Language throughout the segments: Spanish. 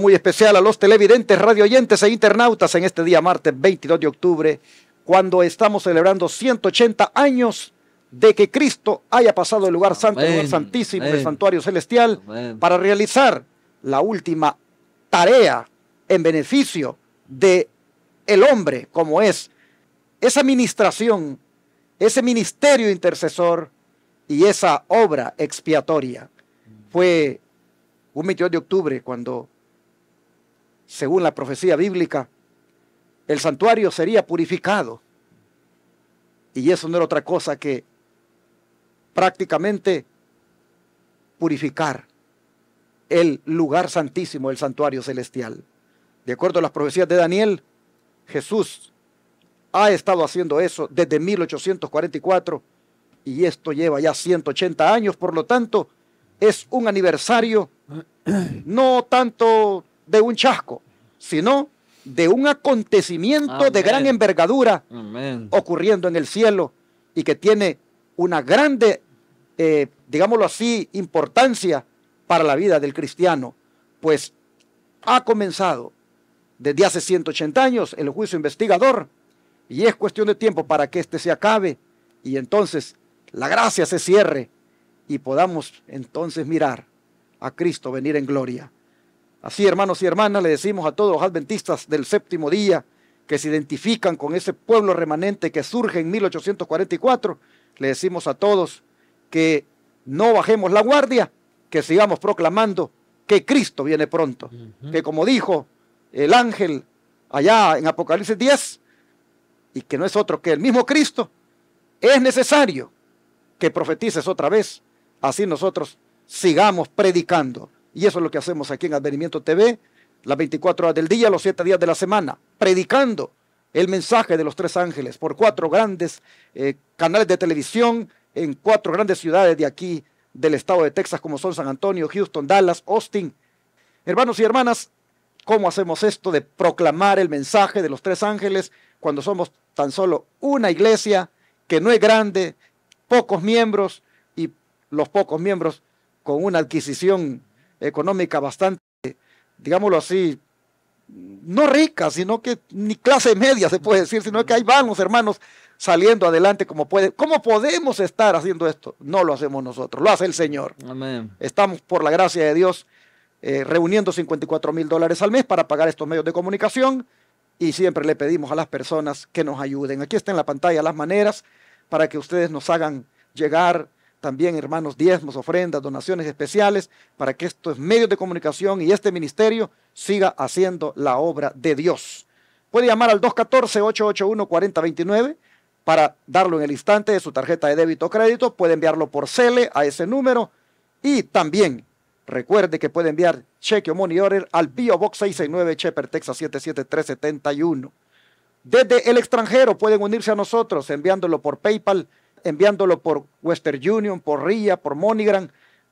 muy especial a los televidentes, radioyentes e internautas en este día martes 22 de octubre, cuando estamos celebrando 180 años de que Cristo haya pasado el lugar santo, en el santísimo, el santuario celestial, para realizar la última tarea en beneficio de el hombre como es esa ministración, ese ministerio intercesor y esa obra expiatoria. Fue un 22 de octubre cuando según la profecía bíblica, el santuario sería purificado. Y eso no era otra cosa que prácticamente purificar el lugar santísimo, el santuario celestial. De acuerdo a las profecías de Daniel, Jesús ha estado haciendo eso desde 1844 y esto lleva ya 180 años, por lo tanto, es un aniversario no tanto de un chasco, sino de un acontecimiento de gran envergadura ocurriendo en el cielo y que tiene una grande, eh, digámoslo así, importancia para la vida del cristiano, pues ha comenzado desde hace 180 años el juicio investigador y es cuestión de tiempo para que este se acabe y entonces la gracia se cierre y podamos entonces mirar a Cristo venir en gloria. Así, hermanos y hermanas, le decimos a todos los adventistas del séptimo día que se identifican con ese pueblo remanente que surge en 1844, le decimos a todos que no bajemos la guardia, que sigamos proclamando que Cristo viene pronto, que como dijo el ángel allá en Apocalipsis 10, y que no es otro que el mismo Cristo, es necesario que profetices otra vez, así nosotros sigamos predicando. Y eso es lo que hacemos aquí en Advenimiento TV, las 24 horas del día, los 7 días de la semana, predicando el mensaje de los tres ángeles por cuatro grandes eh, canales de televisión en cuatro grandes ciudades de aquí del estado de Texas, como son San Antonio, Houston, Dallas, Austin. Hermanos y hermanas, ¿cómo hacemos esto de proclamar el mensaje de los tres ángeles cuando somos tan solo una iglesia que no es grande, pocos miembros y los pocos miembros con una adquisición económica bastante, digámoslo así, no rica, sino que ni clase media se puede decir, sino que ahí van hermanos saliendo adelante como puede. ¿Cómo podemos estar haciendo esto? No lo hacemos nosotros, lo hace el Señor. Estamos, por la gracia de Dios, eh, reuniendo 54 mil dólares al mes para pagar estos medios de comunicación y siempre le pedimos a las personas que nos ayuden. Aquí está en la pantalla las maneras para que ustedes nos hagan llegar también, hermanos, diezmos, ofrendas, donaciones especiales, para que estos medios de comunicación y este ministerio siga haciendo la obra de Dios. Puede llamar al 214-881-4029 para darlo en el instante de su tarjeta de débito o crédito. Puede enviarlo por CELE a ese número. Y también recuerde que puede enviar cheque o money order al BioBox 669 Cheper, Texas 77371. Desde el extranjero pueden unirse a nosotros enviándolo por PayPal enviándolo por Western Union, por RIA, por MoneyGram,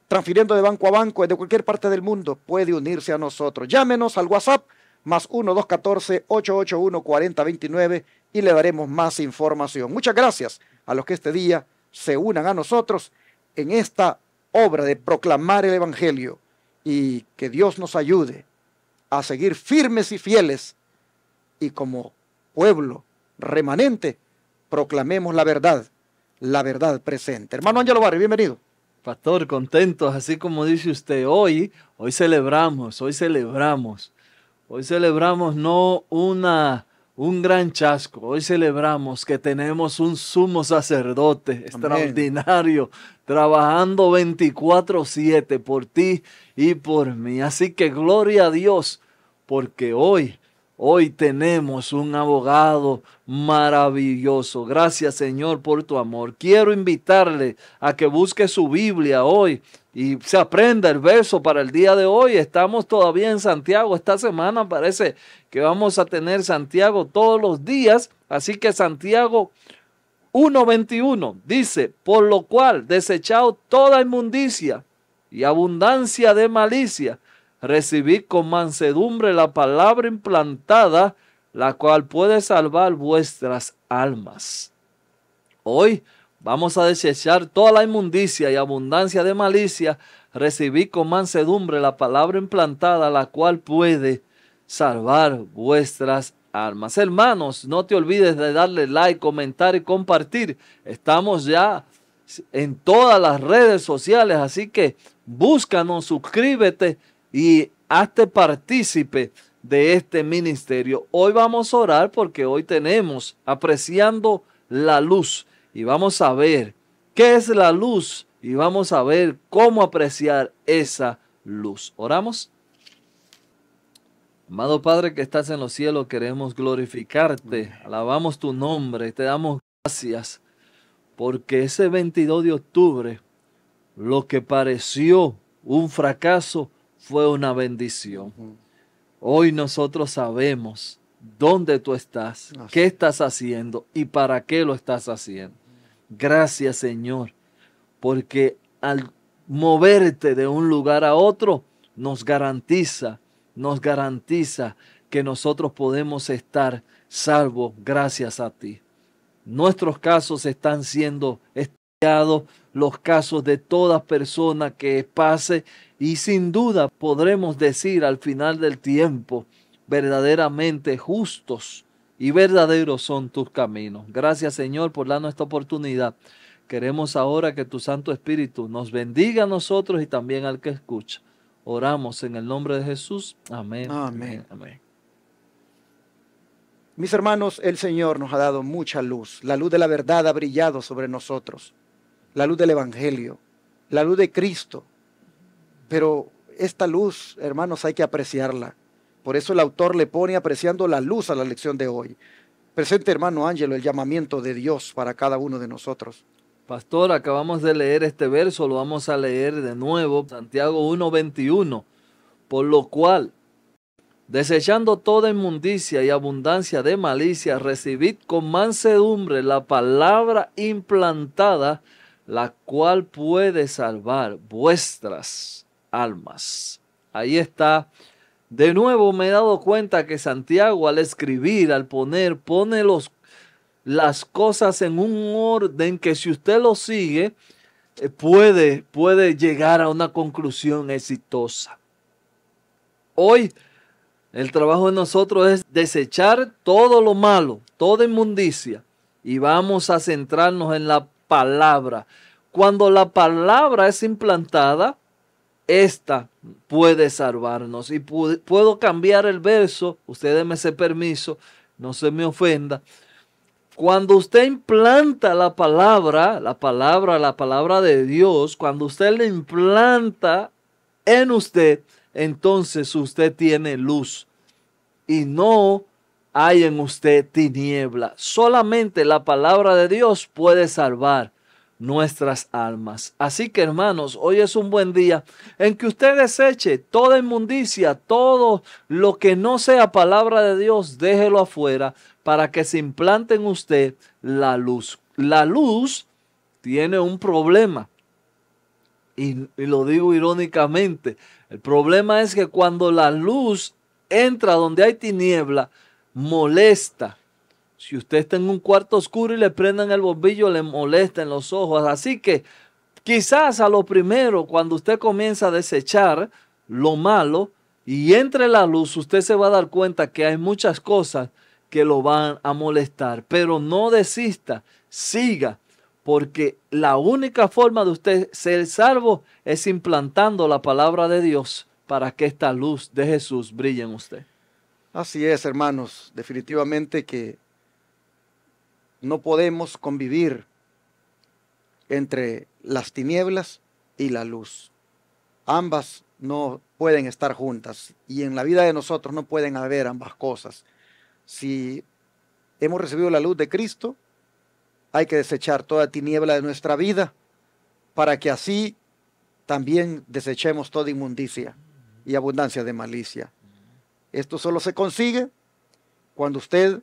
transfiriendo de banco a banco de cualquier parte del mundo, puede unirse a nosotros. Llámenos al WhatsApp más 1-214-881-4029 y le daremos más información. Muchas gracias a los que este día se unan a nosotros en esta obra de proclamar el Evangelio y que Dios nos ayude a seguir firmes y fieles y como pueblo remanente proclamemos la verdad la verdad presente. Hermano Ángelo Barrio, bienvenido. Pastor, contentos, así como dice usted, hoy, hoy celebramos, hoy celebramos, hoy celebramos no una, un gran chasco, hoy celebramos que tenemos un sumo sacerdote extraordinario, trabajando 24/7 por ti y por mí. Así que gloria a Dios, porque hoy Hoy tenemos un abogado maravilloso. Gracias Señor por tu amor. Quiero invitarle a que busque su Biblia hoy y se aprenda el verso para el día de hoy. Estamos todavía en Santiago. Esta semana parece que vamos a tener Santiago todos los días. Así que Santiago 1.21 dice, por lo cual desechado toda inmundicia y abundancia de malicia recibí con mansedumbre la palabra implantada, la cual puede salvar vuestras almas. Hoy vamos a desechar toda la inmundicia y abundancia de malicia. Recibí con mansedumbre la palabra implantada, la cual puede salvar vuestras almas. Hermanos, no te olvides de darle like, comentar y compartir. Estamos ya en todas las redes sociales, así que búscanos, suscríbete y hazte partícipe de este ministerio. Hoy vamos a orar porque hoy tenemos apreciando la luz y vamos a ver qué es la luz y vamos a ver cómo apreciar esa luz. Oramos. Amado Padre que estás en los cielos, queremos glorificarte, alabamos tu nombre, te damos gracias, porque ese 22 de octubre, lo que pareció un fracaso, fue una bendición. Hoy nosotros sabemos dónde tú estás, qué estás haciendo y para qué lo estás haciendo. Gracias Señor, porque al moverte de un lugar a otro nos garantiza, nos garantiza que nosotros podemos estar salvos gracias a ti. Nuestros casos están siendo estudiados, los casos de toda persona que pase y sin duda podremos decir al final del tiempo, verdaderamente justos y verdaderos son tus caminos. Gracias Señor por darnos esta oportunidad. Queremos ahora que tu Santo Espíritu nos bendiga a nosotros y también al que escucha. Oramos en el nombre de Jesús. Amén. Amén. Amén. Mis hermanos, el Señor nos ha dado mucha luz. La luz de la verdad ha brillado sobre nosotros. La luz del Evangelio. La luz de Cristo pero esta luz, hermanos, hay que apreciarla. Por eso el autor le pone apreciando la luz a la lección de hoy. Presente, hermano Ángelo, el llamamiento de Dios para cada uno de nosotros. Pastor, acabamos de leer este verso, lo vamos a leer de nuevo, Santiago 1:21. Por lo cual, desechando toda inmundicia y abundancia de malicia, recibid con mansedumbre la palabra implantada, la cual puede salvar vuestras almas. Ahí está. De nuevo me he dado cuenta que Santiago al escribir, al poner, pone los, las cosas en un orden que si usted lo sigue, eh, puede, puede llegar a una conclusión exitosa. Hoy el trabajo de nosotros es desechar todo lo malo, toda inmundicia, y vamos a centrarnos en la palabra. Cuando la palabra es implantada, esta puede salvarnos. Y puedo cambiar el verso, usted me ese permiso, no se me ofenda. Cuando usted implanta la palabra, la palabra, la palabra de Dios, cuando usted la implanta en usted, entonces usted tiene luz y no hay en usted tiniebla. Solamente la palabra de Dios puede salvar nuestras almas. Así que hermanos, hoy es un buen día en que usted deseche toda inmundicia, todo lo que no sea palabra de Dios, déjelo afuera para que se implante en usted la luz. La luz tiene un problema. Y, y lo digo irónicamente, el problema es que cuando la luz entra donde hay tiniebla, molesta, si usted está en un cuarto oscuro y le prendan el bombillo, le molestan los ojos. Así que quizás a lo primero, cuando usted comienza a desechar lo malo y entre la luz, usted se va a dar cuenta que hay muchas cosas que lo van a molestar. Pero no desista, siga, porque la única forma de usted ser salvo es implantando la palabra de Dios para que esta luz de Jesús brille en usted. Así es, hermanos, definitivamente que no podemos convivir entre las tinieblas y la luz. Ambas no pueden estar juntas y en la vida de nosotros no pueden haber ambas cosas. Si hemos recibido la luz de Cristo, hay que desechar toda tiniebla de nuestra vida para que así también desechemos toda inmundicia y abundancia de malicia. Esto solo se consigue cuando usted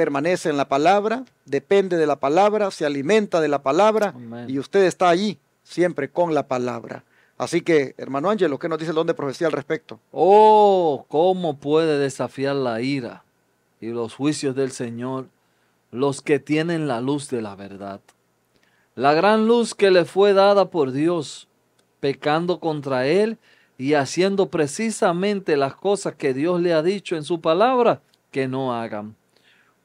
permanece en la palabra, depende de la palabra, se alimenta de la palabra y usted está allí siempre con la palabra. Así que, hermano Ángel, ¿qué nos dice el don de profecía al respecto? Oh, cómo puede desafiar la ira y los juicios del Señor los que tienen la luz de la verdad. La gran luz que le fue dada por Dios, pecando contra Él y haciendo precisamente las cosas que Dios le ha dicho en su palabra que no hagan.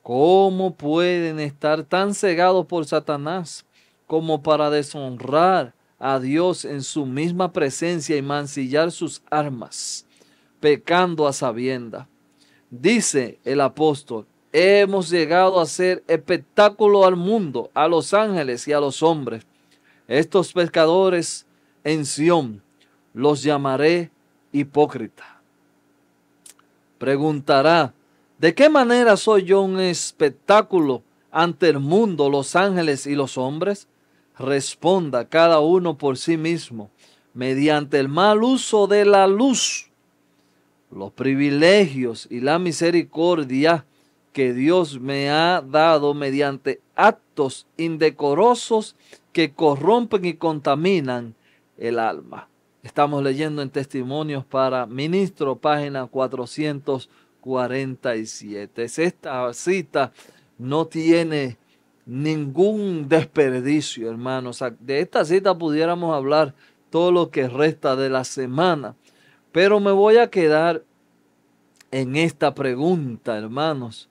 ¿Cómo pueden estar tan cegados por Satanás como para deshonrar a Dios en su misma presencia y mancillar sus armas, pecando a sabienda? Dice el apóstol, hemos llegado a ser espectáculo al mundo, a los ángeles y a los hombres. Estos pescadores en Sión los llamaré hipócrita. Preguntará ¿De qué manera soy yo un espectáculo ante el mundo, los ángeles y los hombres? Responda cada uno por sí mismo, mediante el mal uso de la luz, los privilegios y la misericordia que Dios me ha dado mediante actos indecorosos que corrompen y contaminan el alma. Estamos leyendo en Testimonios para Ministro, página 400. 47. Esta cita no tiene ningún desperdicio, hermanos. de esta cita pudiéramos hablar todo lo que resta de la semana, pero me voy a quedar en esta pregunta, hermanos.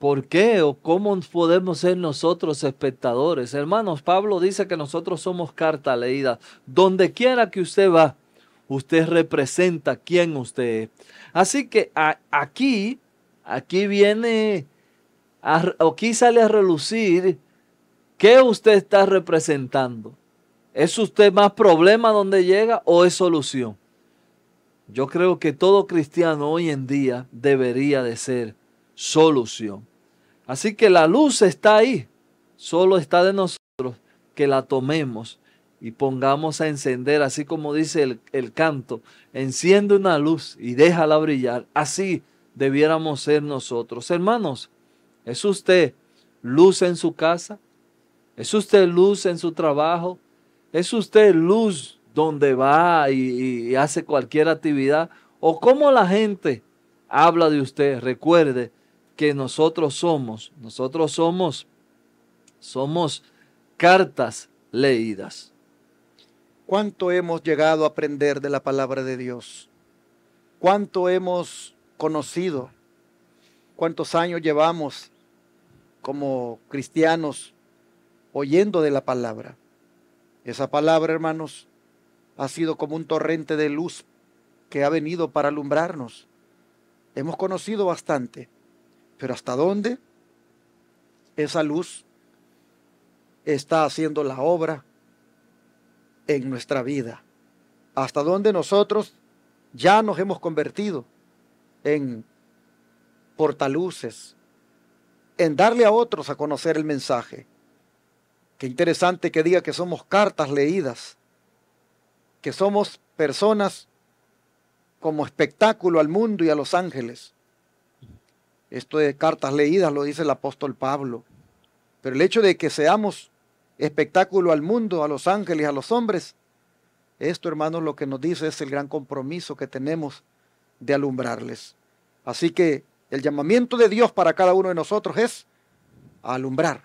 ¿Por qué o cómo podemos ser nosotros espectadores? Hermanos, Pablo dice que nosotros somos carta leída. Donde quiera que usted va, usted representa, quién usted es. Así que aquí, aquí viene, o aquí sale a relucir qué usted está representando. ¿Es usted más problema donde llega o es solución? Yo creo que todo cristiano hoy en día debería de ser solución. Así que la luz está ahí, solo está de nosotros que la tomemos y pongamos a encender, así como dice el, canto, enciende una luz y déjala brillar. Así debiéramos ser nosotros. Hermanos, ¿es usted luz en su casa? ¿Es usted luz en su trabajo? ¿Es usted luz donde va y, y hace cualquier actividad? ¿O cómo la gente habla de usted? Recuerde que nosotros somos, nosotros somos, somos cartas leídas. ¿Cuánto hemos llegado a aprender de la palabra de Dios? ¿Cuánto hemos conocido? ¿Cuántos años llevamos como cristianos oyendo de la palabra? Esa palabra, hermanos, ha sido como un torrente de luz que ha venido para alumbrarnos. Hemos conocido bastante, pero ¿hasta dónde esa luz está haciendo la obra en nuestra vida. Hasta donde nosotros ya nos hemos convertido en portaluces, en darle a otros a conocer el mensaje. Qué interesante que diga que somos cartas leídas, que somos personas como espectáculo al mundo y a los ángeles. Esto de cartas leídas lo dice el apóstol Pablo. Pero el hecho de que seamos espectáculo al mundo, a los ángeles, a los hombres. Esto, hermanos, lo que nos dice es el gran compromiso que tenemos de alumbrarles. Así que el llamamiento de Dios para cada uno de nosotros es a alumbrar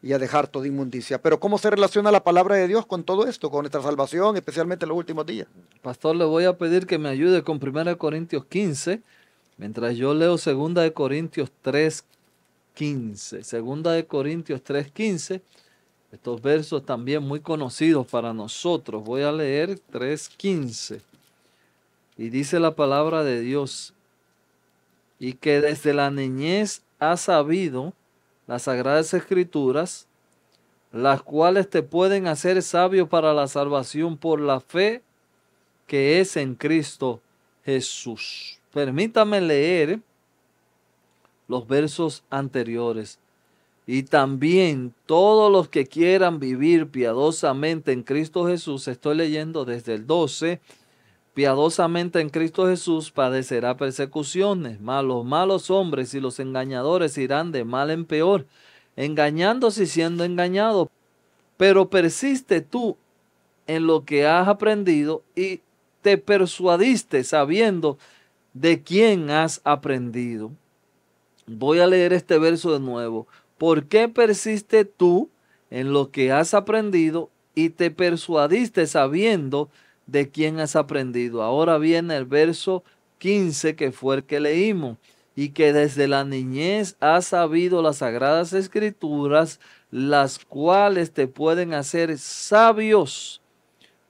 y a dejar toda inmundicia. Pero ¿cómo se relaciona la palabra de Dios con todo esto, con nuestra salvación, especialmente en los últimos días? Pastor, le voy a pedir que me ayude con 1 Corintios 15, mientras yo leo 2 Corintios 3, 15. 2 Corintios 3, 15 estos versos también muy conocidos para nosotros. Voy a leer 3.15. Y dice la palabra de Dios. Y que desde la niñez ha sabido las sagradas escrituras, las cuales te pueden hacer sabio para la salvación por la fe que es en Cristo Jesús. Permítame leer los versos anteriores. Y también todos los que quieran vivir piadosamente en Cristo Jesús, estoy leyendo desde el 12, piadosamente en Cristo Jesús padecerá persecuciones, malos los malos hombres y los engañadores irán de mal en peor, engañándose y siendo engañados. Pero persiste tú en lo que has aprendido y te persuadiste sabiendo de quién has aprendido. Voy a leer este verso de nuevo. ¿Por qué persiste tú en lo que has aprendido y te persuadiste sabiendo de quién has aprendido? Ahora viene el verso 15 que fue el que leímos y que desde la niñez has sabido las sagradas escrituras, las cuales te pueden hacer sabios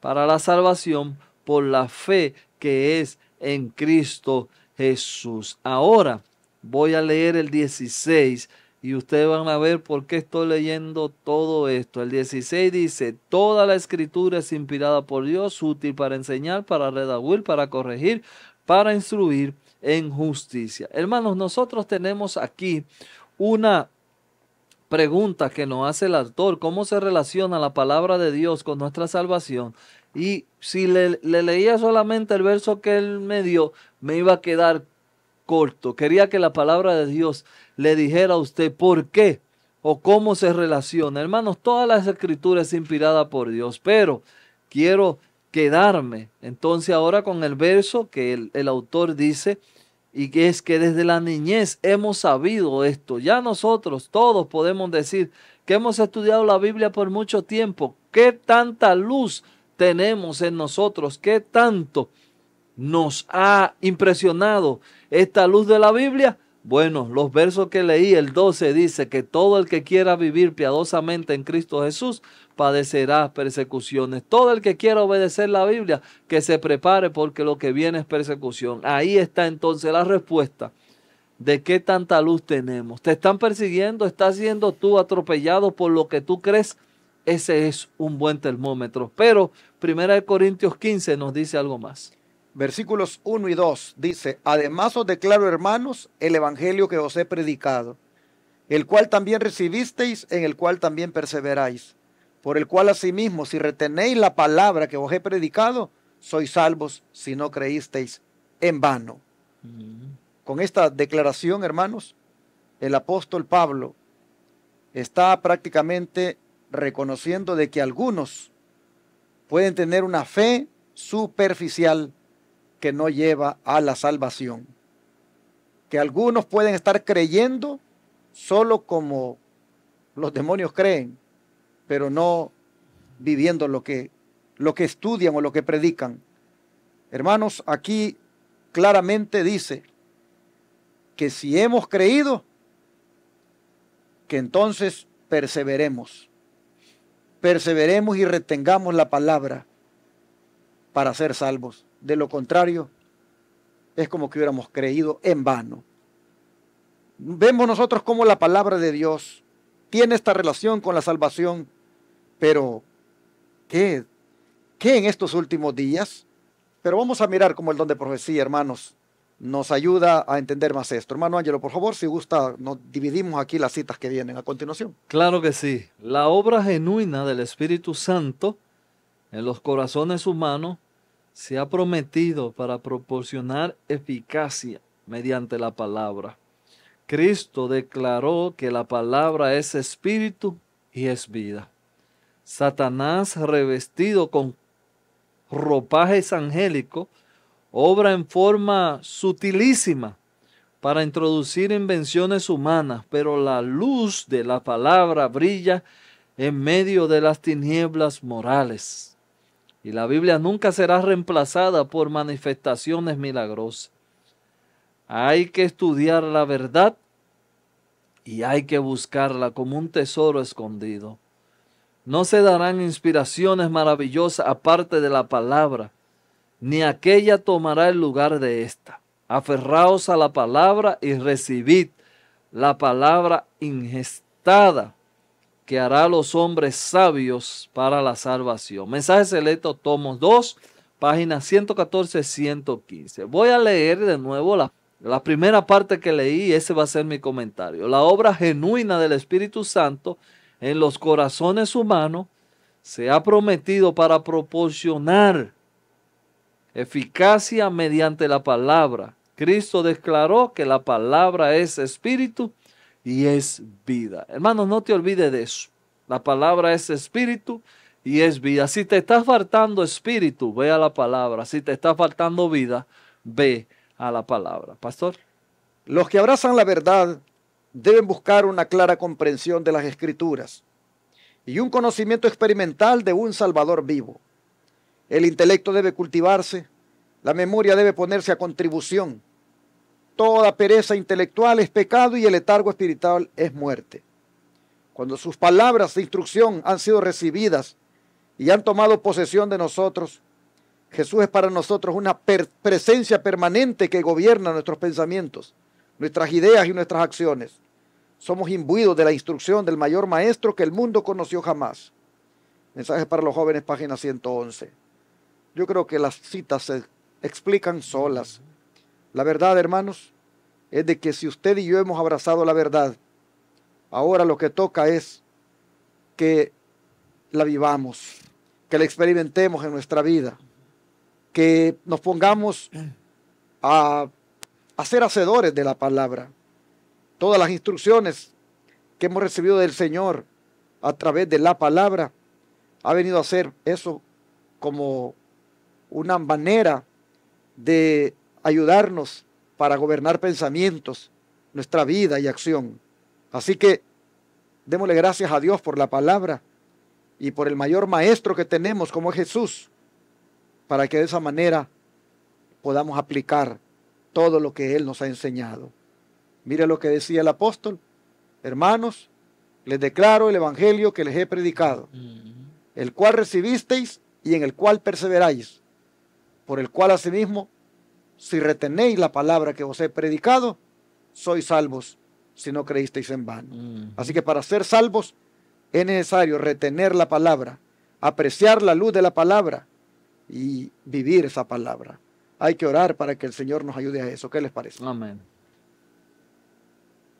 para la salvación por la fe que es en Cristo Jesús. Ahora voy a leer el 16 y ustedes van a ver por qué estoy leyendo todo esto. El 16 dice, toda la escritura es inspirada por Dios, útil para enseñar, para redaguir, para corregir, para instruir en justicia. Hermanos, nosotros tenemos aquí una pregunta que nos hace el autor, cómo se relaciona la palabra de Dios con nuestra salvación. Y si le, le leía solamente el verso que él me dio, me iba a quedar corto. Quería que la palabra de Dios le dijera a usted por qué o cómo se relaciona. Hermanos, todas las escrituras inspirada por Dios, pero quiero quedarme entonces ahora con el verso que el autor dice y que es que desde la niñez hemos sabido esto. Ya nosotros todos podemos decir que hemos estudiado la Biblia por mucho tiempo. ¿Qué tanta luz tenemos en nosotros? ¿Qué tanto nos ha impresionado esta luz de la Biblia? Bueno, los versos que leí, el 12 dice que todo el que quiera vivir piadosamente en Cristo Jesús padecerá persecuciones. Todo el que quiera obedecer la Biblia, que se prepare porque lo que viene es persecución. Ahí está entonces la respuesta de qué tanta luz tenemos. ¿Te están persiguiendo? ¿Estás siendo tú atropellado por lo que tú crees? Ese es un buen termómetro. Pero 1 Corintios 15 nos dice algo más versículos 1 y 2, dice, además os declaro hermanos el Evangelio que os he predicado, el cual también recibisteis, en el cual también perseveráis, por el cual asimismo, si retenéis la palabra que os he predicado, sois salvos si no creísteis en vano. Con esta declaración, hermanos, el apóstol Pablo está prácticamente reconociendo de que algunos pueden tener una fe superficial, que no lleva a la salvación. Que algunos pueden estar creyendo solo como los demonios creen, pero no viviendo lo que, lo que estudian o lo que predican. Hermanos, aquí claramente dice que si hemos creído, que entonces perseveremos. Perseveremos y retengamos la palabra para ser salvos. De lo contrario, es como que hubiéramos creído en vano. Vemos nosotros cómo la palabra de Dios tiene esta relación con la salvación, pero ¿qué? ¿Qué en estos últimos días? Pero vamos a mirar cómo el don de profecía, hermanos, nos ayuda a entender más esto. Hermano Ángelo, por favor, si gusta, nos dividimos aquí las citas que vienen a continuación. Claro que sí. La obra genuina del Espíritu Santo en los corazones humanos se ha prometido para proporcionar eficacia mediante la palabra. Cristo declaró que la palabra es espíritu y es vida. Satanás, revestido con ropajes angélicos, obra en forma sutilísima para introducir invenciones humanas, pero la luz de la palabra brilla en medio de las tinieblas morales. Y la Biblia nunca será reemplazada por manifestaciones milagrosas. Hay que estudiar la verdad y hay que buscarla como un tesoro escondido. No se darán inspiraciones maravillosas aparte de la palabra, ni aquella tomará el lugar de esta. Aferraos a la palabra y recibid la palabra ingestada que hará los hombres sabios para la salvación. Mensaje selecto, tomos 2, páginas 114-115. Voy a leer de nuevo la, la primera parte que leí, ese va a ser mi comentario. La obra genuina del Espíritu Santo en los corazones humanos se ha prometido para proporcionar eficacia mediante la palabra. Cristo declaró que la palabra es espíritu y es vida. Hermano, no te olvides de eso. La palabra es espíritu y es vida. Si te está faltando espíritu, ve a la palabra. Si te está faltando vida, ve a la palabra. Pastor. Los que abrazan la verdad deben buscar una clara comprensión de las escrituras y un conocimiento experimental de un Salvador vivo. El intelecto debe cultivarse, la memoria debe ponerse a contribución, Toda pereza intelectual es pecado y el letargo espiritual es muerte. Cuando sus palabras de instrucción han sido recibidas y han tomado posesión de nosotros, Jesús es para nosotros una presencia permanente que gobierna nuestros pensamientos, nuestras ideas y nuestras acciones. Somos imbuidos de la instrucción del mayor maestro que el mundo conoció jamás. Mensaje para los jóvenes, página 111. Yo creo que las citas se explican solas. La verdad, hermanos, es de que si usted y yo hemos abrazado la verdad, ahora lo que toca es que la vivamos, que la experimentemos en nuestra vida, que nos pongamos a, ser hacedores de la palabra. Todas las instrucciones que hemos recibido del Señor a través de la palabra ha venido a ser eso como una manera de ayudarnos para gobernar pensamientos, nuestra vida y acción. Así que démosle gracias a Dios por la palabra y por el mayor maestro que tenemos como Jesús, para que de esa manera podamos aplicar todo lo que Él nos ha enseñado. Mire lo que decía el apóstol, hermanos, les declaro el Evangelio que les he predicado, mm. el cual recibisteis y en el cual perseveráis, por el cual asimismo si retenéis la palabra que os he predicado, sois salvos si no creísteis en vano. Así que para ser salvos es necesario retener la palabra, apreciar la luz de la palabra y vivir esa palabra. Hay que orar para que el Señor nos ayude a eso. ¿Qué les parece? Amén.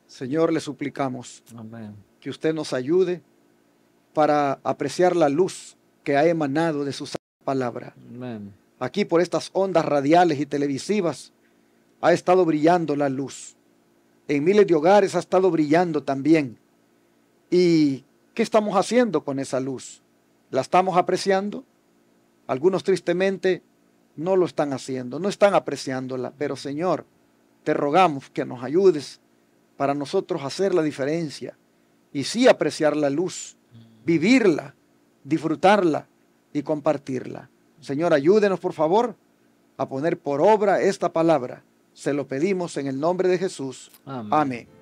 Señor, le suplicamos que usted nos ayude para apreciar la luz que ha emanado de su palabra. Amén aquí por estas ondas radiales y televisivas, ha estado brillando la luz. En miles de hogares ha estado brillando también. ¿Y qué estamos haciendo con esa luz? ¿La estamos apreciando? Algunos tristemente no lo están haciendo, no están apreciándola, pero Señor, te rogamos que nos ayudes para nosotros hacer la diferencia y sí apreciar la luz, mm. vivirla, disfrutarla y compartirla. Señor, ayúdenos por favor a poner por obra esta palabra. Se lo pedimos en el nombre de Jesús. Amén.